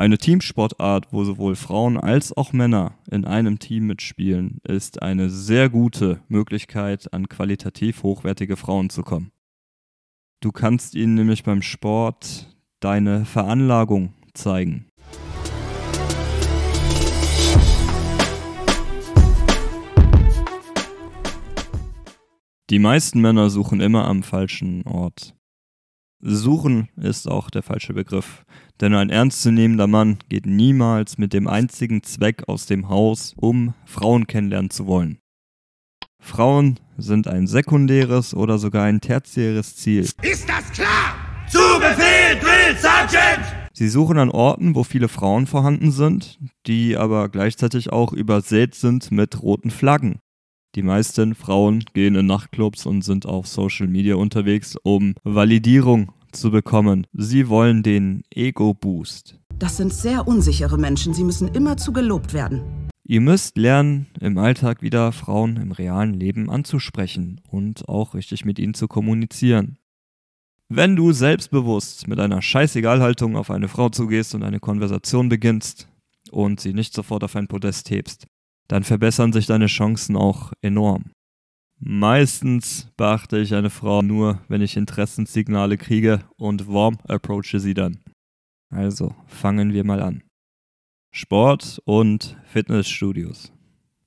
Eine Teamsportart, wo sowohl Frauen als auch Männer in einem Team mitspielen, ist eine sehr gute Möglichkeit, an qualitativ hochwertige Frauen zu kommen. Du kannst ihnen nämlich beim Sport deine Veranlagung zeigen. Die meisten Männer suchen immer am falschen Ort. Suchen ist auch der falsche Begriff. Denn ein ernstzunehmender Mann geht niemals mit dem einzigen Zweck aus dem Haus, um Frauen kennenlernen zu wollen. Frauen sind ein sekundäres oder sogar ein tertiäres Ziel. Ist das klar? Zu Befehl, Drill Sergeant! Sie suchen an Orten, wo viele Frauen vorhanden sind, die aber gleichzeitig auch übersät sind mit roten Flaggen. Die meisten Frauen gehen in Nachtclubs und sind auf Social Media unterwegs, um Validierung zu bekommen. Sie wollen den Ego-Boost. Das sind sehr unsichere Menschen. Sie müssen immerzu gelobt werden. Ihr müsst lernen, im Alltag wieder Frauen im realen Leben anzusprechen und auch richtig mit ihnen zu kommunizieren. Wenn du selbstbewusst mit einer Scheißegalhaltung auf eine Frau zugehst und eine Konversation beginnst und sie nicht sofort auf ein Podest hebst, dann verbessern sich deine Chancen auch enorm. Meistens beachte ich eine Frau nur, wenn ich Interessenssignale kriege und warm approache sie dann. Also fangen wir mal an. Sport und Fitnessstudios.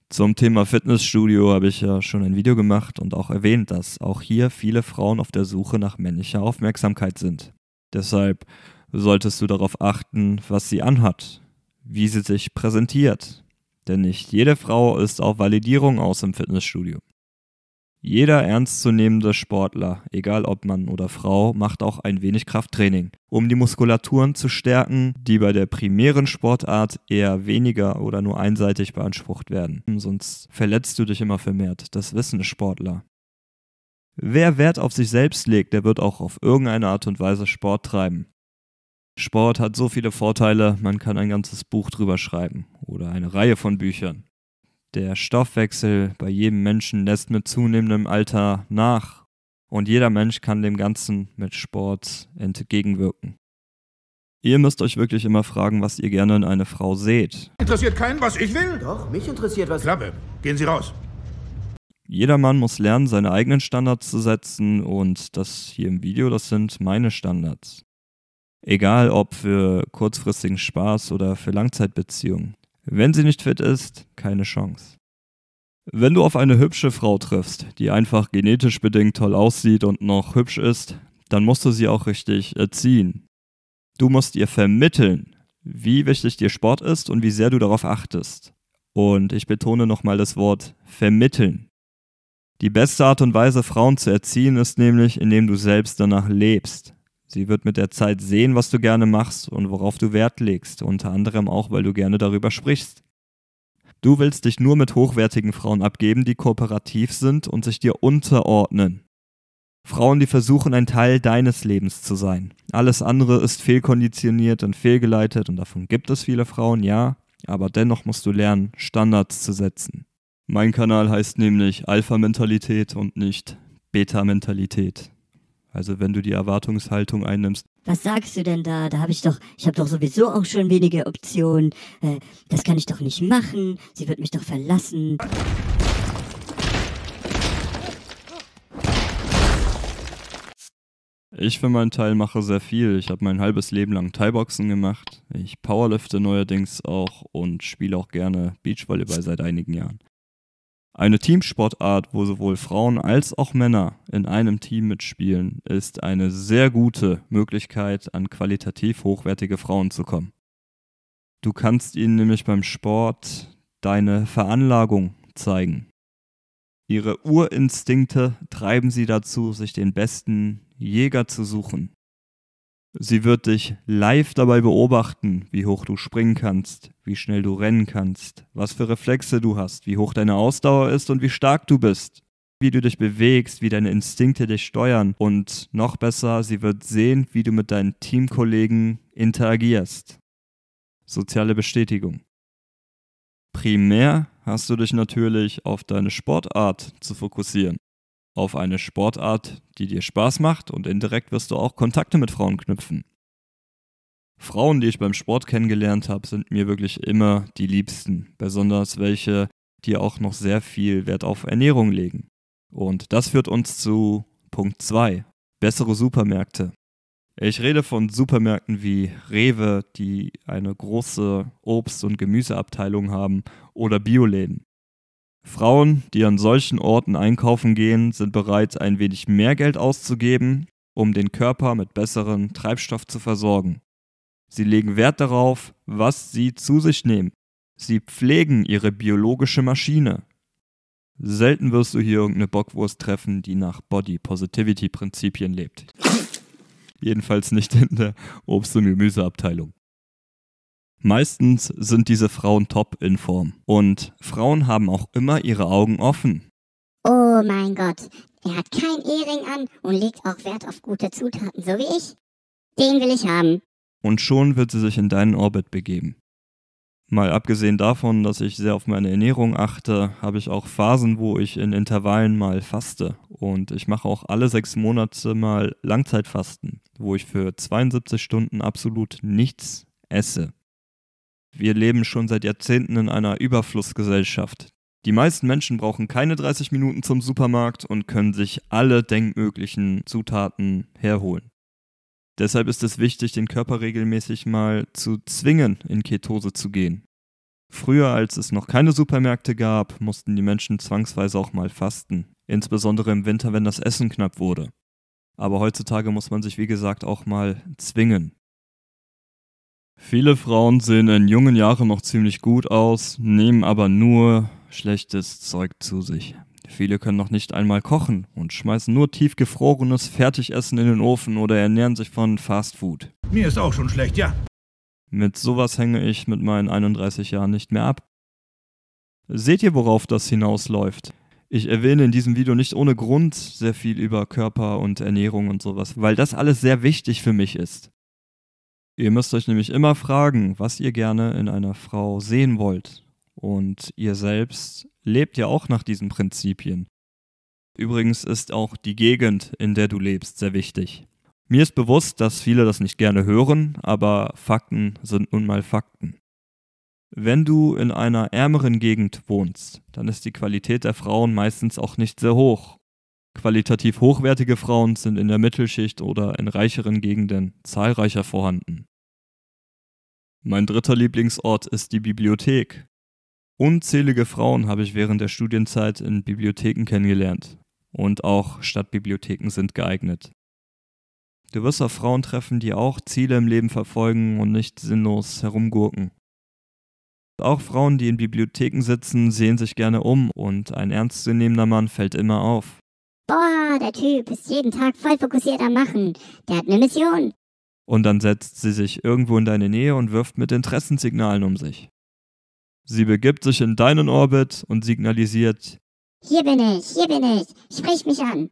Zum Thema Fitnessstudio habe ich ja schon ein Video gemacht und auch erwähnt, dass auch hier viele Frauen auf der Suche nach männlicher Aufmerksamkeit sind. Deshalb solltest du darauf achten, was sie anhat, wie sie sich präsentiert, denn nicht jede Frau ist auf Validierung aus im Fitnessstudio. Jeder ernstzunehmende Sportler, egal ob Mann oder Frau, macht auch ein wenig Krafttraining, um die Muskulaturen zu stärken, die bei der primären Sportart eher weniger oder nur einseitig beansprucht werden. Sonst verletzt du dich immer vermehrt, das wissen Sportler. Wer Wert auf sich selbst legt, der wird auch auf irgendeine Art und Weise Sport treiben. Sport hat so viele Vorteile, man kann ein ganzes Buch drüber schreiben oder eine Reihe von Büchern. Der Stoffwechsel bei jedem Menschen lässt mit zunehmendem Alter nach und jeder Mensch kann dem Ganzen mit Sport entgegenwirken. Ihr müsst euch wirklich immer fragen, was ihr gerne in eine Frau seht. Interessiert keinen, was ich will? Doch, mich interessiert was. Klappe, gehen Sie raus. Jeder Mann muss lernen, seine eigenen Standards zu setzen und das hier im Video, das sind meine Standards. Egal ob für kurzfristigen Spaß oder für Langzeitbeziehungen. Wenn sie nicht fit ist, keine Chance. Wenn du auf eine hübsche Frau triffst, die einfach genetisch bedingt toll aussieht und noch hübsch ist, dann musst du sie auch richtig erziehen. Du musst ihr vermitteln, wie wichtig dir Sport ist und wie sehr du darauf achtest. Und ich betone nochmal das Wort vermitteln. Die beste Art und Weise, Frauen zu erziehen, ist nämlich, indem du selbst danach lebst. Sie wird mit der Zeit sehen, was du gerne machst und worauf du Wert legst, unter anderem auch, weil du gerne darüber sprichst. Du willst dich nur mit hochwertigen Frauen abgeben, die kooperativ sind und sich dir unterordnen. Frauen, die versuchen, ein Teil deines Lebens zu sein. Alles andere ist fehlkonditioniert und fehlgeleitet und davon gibt es viele Frauen, ja, aber dennoch musst du lernen, Standards zu setzen. Mein Kanal heißt nämlich Alpha-Mentalität und nicht Beta-Mentalität. Also wenn du die Erwartungshaltung einnimmst. Was sagst du denn da? Da habe ich doch, ich habe doch sowieso auch schon wenige Optionen. Äh, das kann ich doch nicht machen. Sie wird mich doch verlassen. Ich für meinen Teil mache sehr viel. Ich habe mein halbes Leben lang Thai-Boxen gemacht. Ich powerlifte neuerdings auch und spiele auch gerne Beachvolleyball seit einigen Jahren. Eine Teamsportart, wo sowohl Frauen als auch Männer in einem Team mitspielen, ist eine sehr gute Möglichkeit, an qualitativ hochwertige Frauen zu kommen. Du kannst ihnen nämlich beim Sport deine Veranlagung zeigen. Ihre Urinstinkte treiben sie dazu, sich den besten Jäger zu suchen. Sie wird dich live dabei beobachten, wie hoch du springen kannst, wie schnell du rennen kannst, was für Reflexe du hast, wie hoch deine Ausdauer ist und wie stark du bist, wie du dich bewegst, wie deine Instinkte dich steuern und noch besser, sie wird sehen, wie du mit deinen Teamkollegen interagierst. Soziale Bestätigung. Primär hast du dich natürlich auf deine Sportart zu fokussieren auf eine Sportart, die dir Spaß macht und indirekt wirst du auch Kontakte mit Frauen knüpfen. Frauen, die ich beim Sport kennengelernt habe, sind mir wirklich immer die liebsten, besonders welche, die auch noch sehr viel Wert auf Ernährung legen. Und das führt uns zu Punkt 2, bessere Supermärkte. Ich rede von Supermärkten wie Rewe, die eine große Obst- und Gemüseabteilung haben, oder Bioläden. Frauen, die an solchen Orten einkaufen gehen, sind bereit, ein wenig mehr Geld auszugeben, um den Körper mit besserem Treibstoff zu versorgen. Sie legen Wert darauf, was sie zu sich nehmen. Sie pflegen ihre biologische Maschine. Selten wirst du hier irgendeine Bockwurst treffen, die nach Body Positivity Prinzipien lebt. Jedenfalls nicht in der Obst- und Gemüseabteilung. Meistens sind diese Frauen top in Form. Und Frauen haben auch immer ihre Augen offen. Oh mein Gott, er hat kein Ehering an und legt auch Wert auf gute Zutaten, so wie ich. Den will ich haben. Und schon wird sie sich in deinen Orbit begeben. Mal abgesehen davon, dass ich sehr auf meine Ernährung achte, habe ich auch Phasen, wo ich in Intervallen mal faste. Und ich mache auch alle sechs Monate mal Langzeitfasten, wo ich für 72 Stunden absolut nichts esse. Wir leben schon seit Jahrzehnten in einer Überflussgesellschaft. Die meisten Menschen brauchen keine 30 Minuten zum Supermarkt und können sich alle denkmöglichen Zutaten herholen. Deshalb ist es wichtig, den Körper regelmäßig mal zu zwingen, in Ketose zu gehen. Früher, als es noch keine Supermärkte gab, mussten die Menschen zwangsweise auch mal fasten, insbesondere im Winter, wenn das Essen knapp wurde. Aber heutzutage muss man sich, wie gesagt, auch mal zwingen. Viele Frauen sehen in jungen Jahren noch ziemlich gut aus, nehmen aber nur schlechtes Zeug zu sich. Viele können noch nicht einmal kochen und schmeißen nur tiefgefrorenes Fertigessen in den Ofen oder ernähren sich von Fast Food. Mir ist auch schon schlecht, ja. Mit sowas hänge ich mit meinen 31 Jahren nicht mehr ab. Seht ihr, worauf das hinausläuft? Ich erwähne in diesem Video nicht ohne Grund sehr viel über Körper und Ernährung und sowas, weil das alles sehr wichtig für mich ist. Ihr müsst euch nämlich immer fragen, was ihr gerne in einer Frau sehen wollt. Und ihr selbst lebt ja auch nach diesen Prinzipien. Übrigens ist auch die Gegend, in der du lebst, sehr wichtig. Mir ist bewusst, dass viele das nicht gerne hören, aber Fakten sind nun mal Fakten. Wenn du in einer ärmeren Gegend wohnst, dann ist die Qualität der Frauen meistens auch nicht sehr hoch Qualitativ hochwertige Frauen sind in der Mittelschicht oder in reicheren Gegenden zahlreicher vorhanden. Mein dritter Lieblingsort ist die Bibliothek. Unzählige Frauen habe ich während der Studienzeit in Bibliotheken kennengelernt und auch Stadtbibliotheken sind geeignet. Du wirst auf Frauen treffen, die auch Ziele im Leben verfolgen und nicht sinnlos herumgurken. Auch Frauen, die in Bibliotheken sitzen, sehen sich gerne um und ein ernstzunehmender Mann fällt immer auf boah, der Typ ist jeden Tag voll fokussiert am Machen, der hat eine Mission. Und dann setzt sie sich irgendwo in deine Nähe und wirft mit Interessensignalen um sich. Sie begibt sich in deinen Orbit und signalisiert, hier bin ich, hier bin ich, sprich mich an.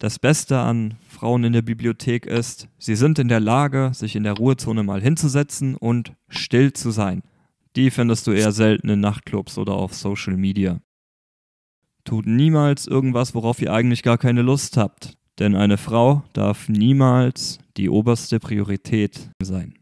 Das Beste an Frauen in der Bibliothek ist, sie sind in der Lage, sich in der Ruhezone mal hinzusetzen und still zu sein. Die findest du eher selten in Nachtclubs oder auf Social Media. Tut niemals irgendwas, worauf ihr eigentlich gar keine Lust habt. Denn eine Frau darf niemals die oberste Priorität sein.